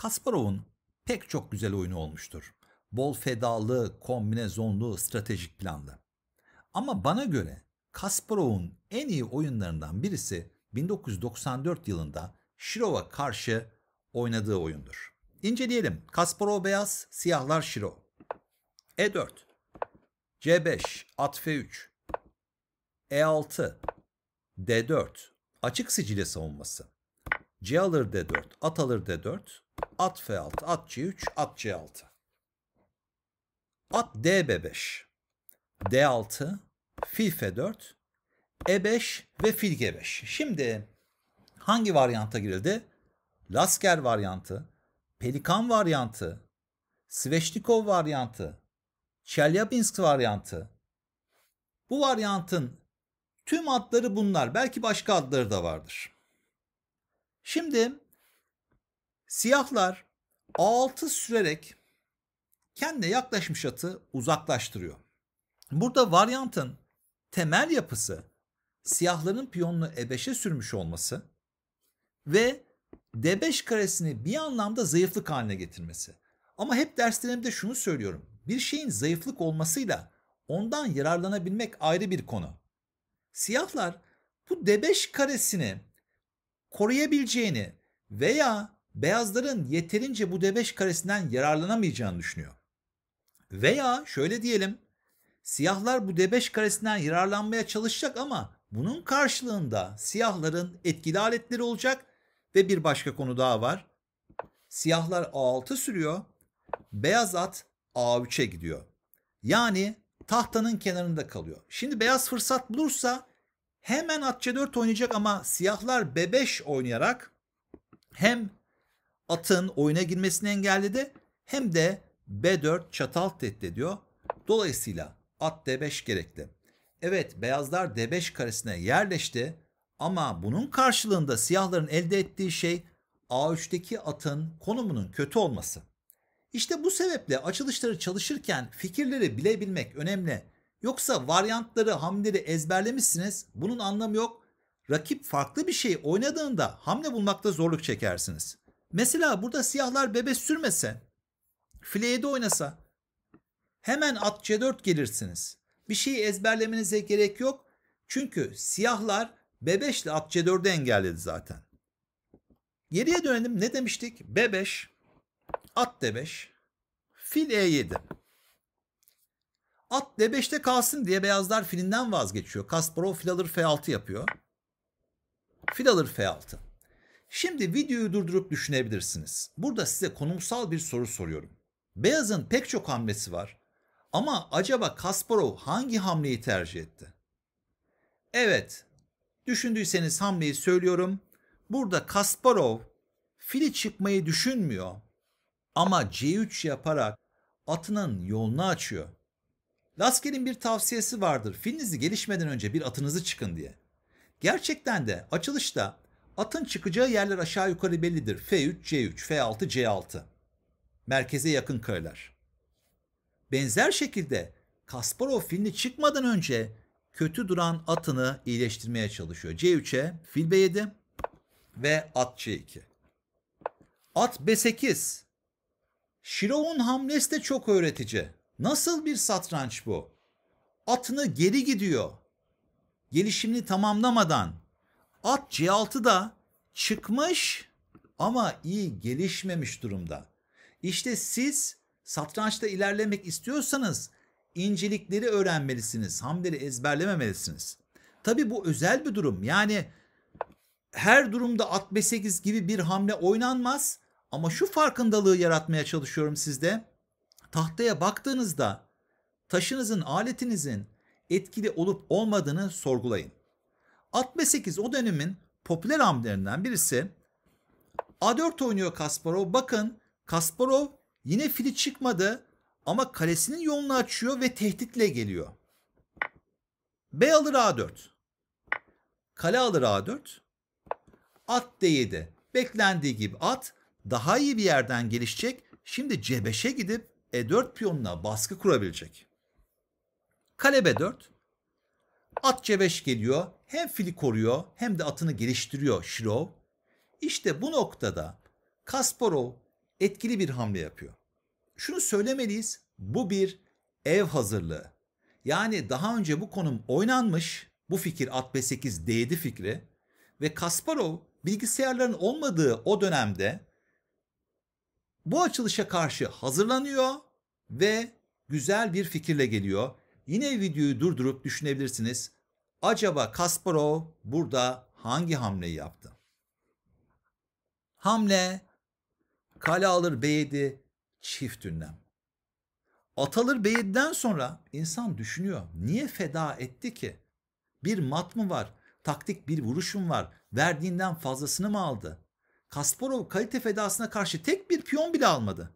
Kasparov'un pek çok güzel oyunu olmuştur. Bol fedalı, kombinezonlu, stratejik planlı. Ama bana göre Kasparov'un en iyi oyunlarından birisi 1994 yılında Şirov'a karşı oynadığı oyundur. İnceleyelim. Kasparov beyaz, siyahlar Şirov. E4, C5, at F3, E6, D4, açık sicile savunması. C alır D4, at alır D4, At F6, at C3, at C6. At D B5. D6, fil F4, E5 ve fil G5. Şimdi hangi varyanta girildi? Lasker varyantı, Pelikan varyantı, Sveçnikov varyantı, Chelyabinsk varyantı. Bu varyantın tüm adları bunlar. Belki başka adları da vardır. Şimdi Siyahlar A6 sürerek kendine yaklaşmış atı uzaklaştırıyor. Burada varyantın temel yapısı siyahların piyonunu E5'e sürmüş olması ve D5 karesini bir anlamda zayıflık haline getirmesi. Ama hep derslerimde şunu söylüyorum. Bir şeyin zayıflık olmasıyla ondan yararlanabilmek ayrı bir konu. Siyahlar bu D5 karesini koruyabileceğini veya beyazların yeterince bu D5 karesinden yararlanamayacağını düşünüyor. Veya şöyle diyelim, siyahlar bu D5 karesinden yararlanmaya çalışacak ama bunun karşılığında siyahların etkili aletleri olacak ve bir başka konu daha var. Siyahlar A6 sürüyor, beyaz at A3'e gidiyor. Yani tahtanın kenarında kalıyor. Şimdi beyaz fırsat bulursa hemen at C4 oynayacak ama siyahlar B5 oynayarak hem atın oyuna girmesini engelledi hem de B4 çatal tehdit ediyor. Dolayısıyla at D5 gerekli. Evet beyazlar D5 karesine yerleşti ama bunun karşılığında siyahların elde ettiği şey A3'teki atın konumunun kötü olması. İşte bu sebeple açılışları çalışırken fikirleri bilebilmek önemli. Yoksa varyantları, hamleleri ezberlemişsiniz. Bunun anlamı yok. Rakip farklı bir şey oynadığında hamle bulmakta zorluk çekersiniz. Mesela burada siyahlar bebe sürmese, file 7 oynasa hemen at C4 gelirsiniz. Bir şeyi ezberlemenize gerek yok. Çünkü siyahlar B5 ile at C4'ü engelledi zaten. Geriye dönelim ne demiştik? B5, at D5, fil E7. At D5'te kalsın diye beyazlar filinden vazgeçiyor. Kasparov fil alır F6 yapıyor. Fil alır F6. Şimdi videoyu durdurup düşünebilirsiniz. Burada size konumsal bir soru soruyorum. Beyaz'ın pek çok hamlesi var ama acaba Kasparov hangi hamleyi tercih etti? Evet, düşündüyseniz hamleyi söylüyorum. Burada Kasparov fili çıkmayı düşünmüyor ama C3 yaparak atının yolunu açıyor. Lasker'in bir tavsiyesi vardır. Filinizi gelişmeden önce bir atınızı çıkın diye. Gerçekten de açılışta Atın çıkacağı yerler aşağı yukarı bellidir. F3, C3, F6, C6. Merkeze yakın köyler. Benzer şekilde Kasparov filini çıkmadan önce kötü duran atını iyileştirmeye çalışıyor. C3'e fil B7 ve at C2. At B8. Şirov'un hamlesi de çok öğretici. Nasıl bir satranç bu? Atını geri gidiyor. Gelişimini tamamlamadan At c da çıkmış ama iyi gelişmemiş durumda. İşte siz satrançta ilerlemek istiyorsanız incelikleri öğrenmelisiniz. Hamleri ezberlememelisiniz. Tabi bu özel bir durum. Yani her durumda at B8 gibi bir hamle oynanmaz. Ama şu farkındalığı yaratmaya çalışıyorum sizde. Tahtaya baktığınızda taşınızın, aletinizin etkili olup olmadığını sorgulayın. 68 o dönemin popüler hamlelerinden birisi A4 oynuyor Kasparov. Bakın Kasparov yine fili çıkmadı ama kalesinin yolunu açıyor ve tehditle geliyor. B alır A4. Kale alır A4. At D7. Beklendiği gibi at daha iyi bir yerden gelişecek. Şimdi C5'e gidip E4 piyonuna baskı kurabilecek. Kale B4. At c geliyor. Hem fili koruyor hem de atını geliştiriyor Şirov. İşte bu noktada Kasparov etkili bir hamle yapıyor. Şunu söylemeliyiz. Bu bir ev hazırlığı. Yani daha önce bu konum oynanmış. Bu fikir at B8 D7 fikri. Ve Kasparov bilgisayarların olmadığı o dönemde bu açılışa karşı hazırlanıyor ve güzel bir fikirle geliyor. Yine videoyu durdurup düşünebilirsiniz. Acaba Kasparov burada hangi hamleyi yaptı? Hamle kale alır B7 çift ünlem. Atalır B7'den sonra insan düşünüyor. Niye feda etti ki? Bir mat mı var? Taktik bir vuruş mu var? Verdiğinden fazlasını mı aldı? Kasparov kalite fedasına karşı tek bir piyon bile almadı.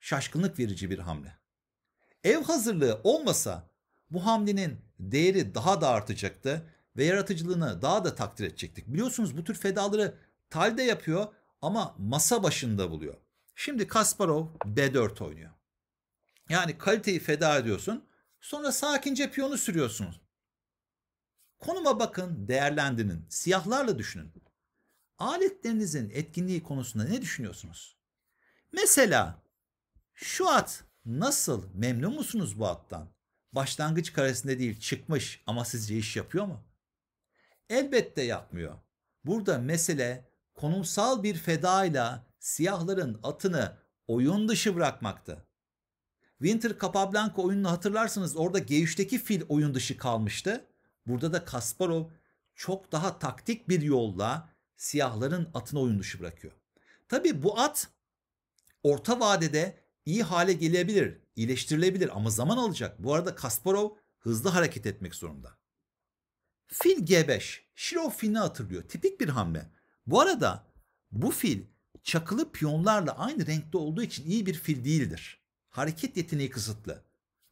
Şaşkınlık verici bir hamle. Ev hazırlığı olmasa bu hamlenin değeri daha da artacaktı ve yaratıcılığını daha da takdir edecektik. Biliyorsunuz bu tür fedaları Talde yapıyor ama masa başında buluyor. Şimdi Kasparov B4 oynuyor. Yani kaliteyi feda ediyorsun. Sonra sakince piyonu sürüyorsunuz. Konuma bakın, değerlendirin. Siyahlarla düşünün. Aletlerinizin etkinliği konusunda ne düşünüyorsunuz? Mesela şu at Nasıl? Memnun musunuz bu attan? Başlangıç karesinde değil çıkmış ama sizce iş yapıyor mu? Elbette yapmıyor. Burada mesele konumsal bir fedayla siyahların atını oyun dışı bırakmaktı. Winter Capablanca oyununu hatırlarsınız orada g fil oyun dışı kalmıştı. Burada da Kasparov çok daha taktik bir yolla siyahların atını oyun dışı bırakıyor. Tabi bu at orta vadede iyi hale gelebilir, iyileştirilebilir ama zaman alacak. Bu arada Kasparov hızlı hareket etmek zorunda. Fil G5, Şirov filini hatırlıyor. Tipik bir hamle. Bu arada bu fil çakılı piyonlarla aynı renkte olduğu için iyi bir fil değildir. Hareket yeteneği kısıtlı.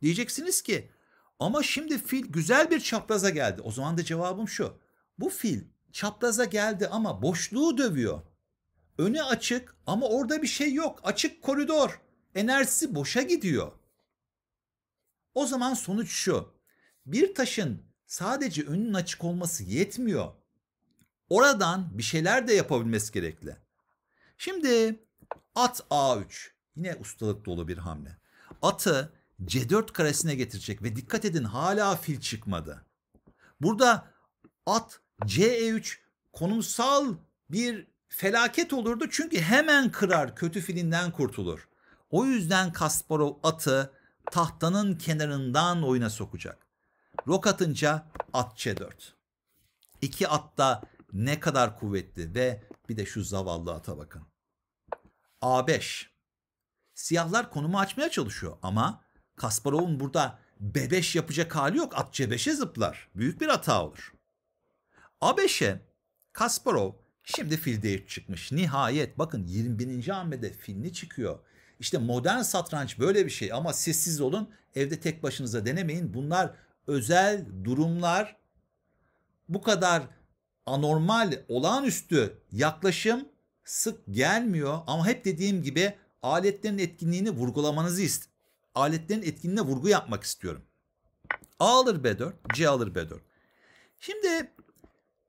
Diyeceksiniz ki ama şimdi fil güzel bir çapraza geldi. O zaman da cevabım şu. Bu fil çapraza geldi ama boşluğu dövüyor. Önü açık ama orada bir şey yok. Açık koridor enerjisi boşa gidiyor. O zaman sonuç şu. Bir taşın sadece önünün açık olması yetmiyor. Oradan bir şeyler de yapabilmesi gerekli. Şimdi at A3 yine ustalık dolu bir hamle. Atı C4 karesine getirecek ve dikkat edin hala fil çıkmadı. Burada at C3 e konumsal bir felaket olurdu çünkü hemen kırar kötü filinden kurtulur. O yüzden Kasparov atı tahtanın kenarından oyuna sokacak. Rok atınca at C4. İki at da ne kadar kuvvetli ve bir de şu zavallı ata bakın. A5. Siyahlar konumu açmaya çalışıyor ama Kasparov'un burada B5 yapacak hali yok. At C5'e zıplar. Büyük bir hata olur. A5'e Kasparov şimdi fil değil çıkmış. Nihayet bakın 21. hamlede filini çıkıyor. İşte modern satranç böyle bir şey ama sessiz olun. Evde tek başınıza denemeyin. Bunlar özel durumlar. Bu kadar anormal, olağanüstü yaklaşım sık gelmiyor ama hep dediğim gibi aletlerin etkinliğini vurgulamanızı istiyorum. Aletlerin etkinliğine vurgu yapmak istiyorum. A alır B4, C alır B4. Şimdi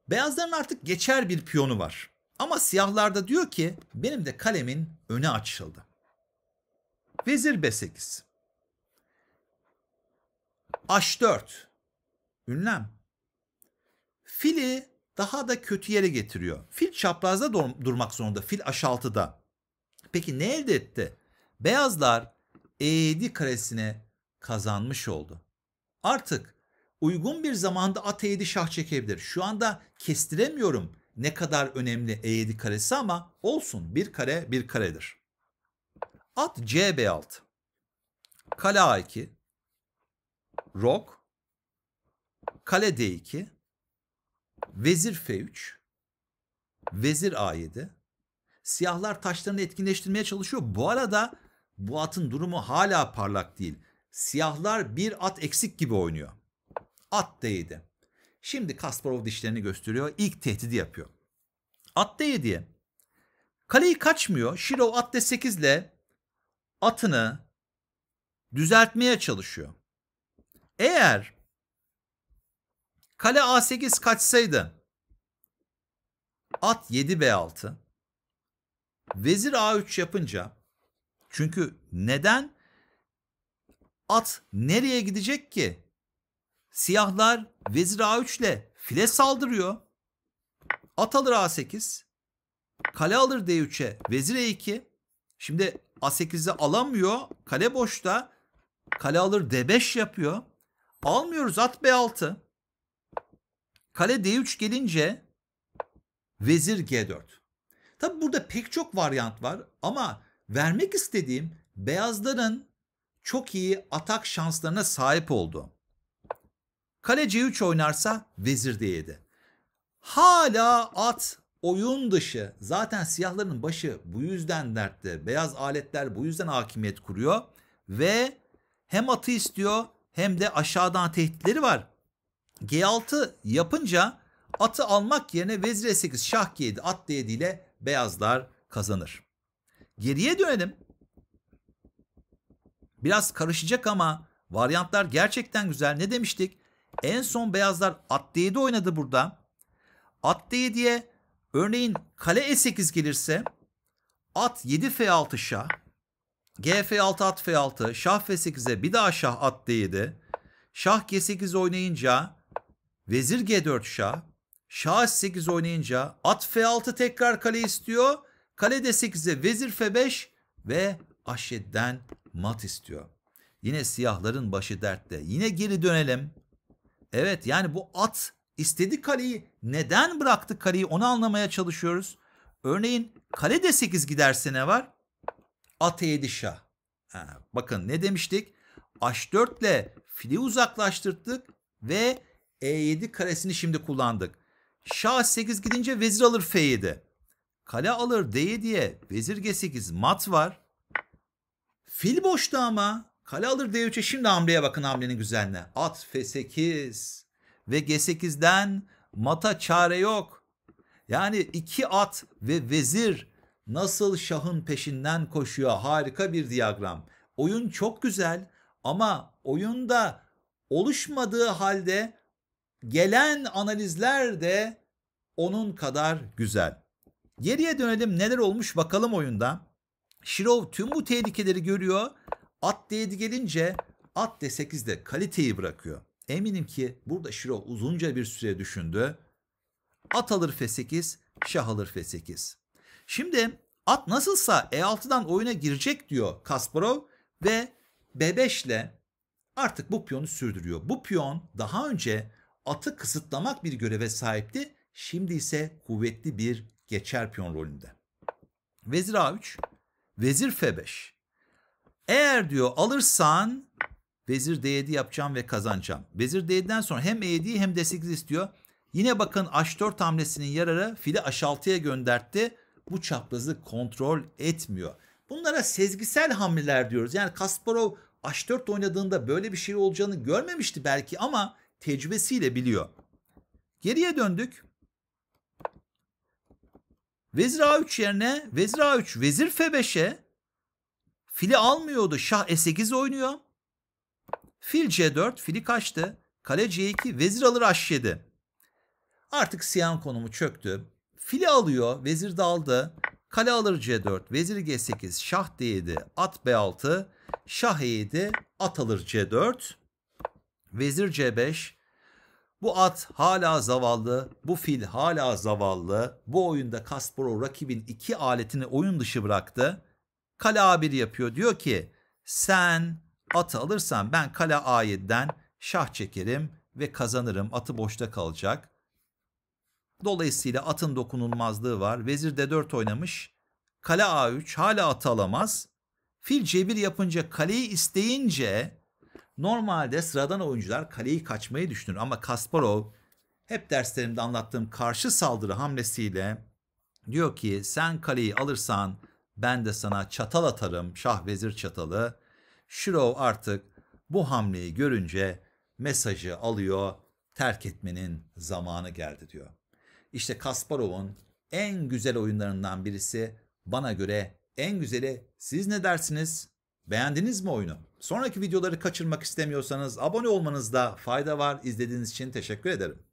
beyazların artık geçer bir piyonu var. Ama siyahlarda diyor ki benim de kalemin öne açıldı. Vezir B8. H4. Ünlem. Fili daha da kötü yere getiriyor. Fil çaprazda durmak zorunda. Fil H6'da. Peki ne elde etti? Beyazlar E7 karesine kazanmış oldu. Artık uygun bir zamanda at E7 şah çekebilir. Şu anda kestiremiyorum ne kadar önemli E7 karesi ama olsun bir kare bir karedir. At CB6. Kale A2. Rok. Kale D2. Vezir F3. Vezir A7. Siyahlar taşlarını etkinleştirmeye çalışıyor. Bu arada bu atın durumu hala parlak değil. Siyahlar bir at eksik gibi oynuyor. At D7. Şimdi Kasparov dişlerini gösteriyor. İlk tehdidi yapıyor. At D7'ye. Kaleyi kaçmıyor. Şirov at D8 ile atını düzeltmeye çalışıyor. Eğer kale A8 kaçsaydı at 7 B6 vezir A3 yapınca çünkü neden at nereye gidecek ki? Siyahlar vezir A3 ile file saldırıyor. At alır A8. Kale alır D3'e. Vezir E2. Şimdi A8'i alamıyor. Kale boşta. Kale alır D5 yapıyor. Almıyoruz at B6. Kale D3 gelince vezir G4. Tabi burada pek çok varyant var ama vermek istediğim beyazların çok iyi atak şanslarına sahip oldu. Kale C3 oynarsa vezir D7. Hala at oyun dışı zaten siyahların başı bu yüzden dertte. Beyaz aletler bu yüzden hakimiyet kuruyor ve hem atı istiyor hem de aşağıdan tehditleri var. G6 yapınca atı almak yerine vezir E8 şah G7 at D7 ile beyazlar kazanır. Geriye dönelim. Biraz karışacak ama varyantlar gerçekten güzel. Ne demiştik? En son beyazlar at D7 oynadı burada. At D7'ye Örneğin kale E8 gelirse at 7 F6 şah. gf 6 at F6. Şah F8'e bir daha şah at D7. Şah G8 oynayınca vezir G4 şah. Şah s 8 oynayınca at F6 tekrar kale istiyor. Kale D8'e vezir F5 ve aşeden mat istiyor. Yine siyahların başı dertte. Yine geri dönelim. Evet yani bu at İstedi kaleyi. Neden bıraktı kaleyi onu anlamaya çalışıyoruz. Örneğin kale de 8 giderse ne var? At 7 şah. Ha, bakın ne demiştik? H4 ile fili uzaklaştırdık ve E7 karesini şimdi kullandık. Şah 8 gidince vezir alır F7. Kale alır D7'ye vezir G8 mat var. Fil boşta ama. Kale alır D3'e şimdi hamleye bakın hamlenin güzelliğine. At F8 ve G8'den mata çare yok. Yani iki at ve vezir nasıl şahın peşinden koşuyor harika bir diyagram. Oyun çok güzel ama oyunda oluşmadığı halde gelen analizler de onun kadar güzel. Geriye dönelim neler olmuş bakalım oyunda. Şirov tüm bu tehlikeleri görüyor. At D7 gelince at D8'de kaliteyi bırakıyor. Eminim ki burada Şiro uzunca bir süre düşündü. At alır F8, şah alır F8. Şimdi at nasılsa E6'dan oyuna girecek diyor Kasparov ve B5 ile artık bu piyonu sürdürüyor. Bu piyon daha önce atı kısıtlamak bir göreve sahipti. Şimdi ise kuvvetli bir geçer piyon rolünde. Vezir A3, vezir F5. Eğer diyor alırsan Vezir D7 yapacağım ve kazanacağım. Vezir D7'den sonra hem E7'yi hem D8 istiyor. Yine bakın H4 hamlesinin yararı fili H6'ya göndertti. Bu çaprazı kontrol etmiyor. Bunlara sezgisel hamleler diyoruz. Yani Kasparov H4 oynadığında böyle bir şey olacağını görmemişti belki ama tecrübesiyle biliyor. Geriye döndük. Vezir A3 yerine Vezir A3 Vezir F5'e fili almıyordu. Şah E8 oynuyor. Fil C4 fili kaçtı. Kale C2 vezir alır H7. Artık siyan konumu çöktü. Fili alıyor. Vezir daldı, Kale alır C4. Vezir G8. Şah D7. At B6. Şah E7. At alır C4. Vezir C5. Bu at hala zavallı, bu fil hala zavallı. Bu oyunda Kasparov rakibin iki aletini oyun dışı bıraktı. Kale A1 yapıyor. Diyor ki sen Atı alırsam ben kale A7'den şah çekerim ve kazanırım. Atı boşta kalacak. Dolayısıyla atın dokunulmazlığı var. Vezir D4 oynamış. Kale A3 hala atı alamaz. Fil C1 yapınca kaleyi isteyince normalde sıradan oyuncular kaleyi kaçmayı düşünür. Ama Kasparov hep derslerimde anlattığım karşı saldırı hamlesiyle diyor ki sen kaleyi alırsan ben de sana çatal atarım. Şah vezir çatalı. Şirov artık bu hamleyi görünce mesajı alıyor, terk etmenin zamanı geldi diyor. İşte Kasparov'un en güzel oyunlarından birisi bana göre en güzeli siz ne dersiniz? Beğendiniz mi oyunu? Sonraki videoları kaçırmak istemiyorsanız abone olmanızda fayda var. İzlediğiniz için teşekkür ederim.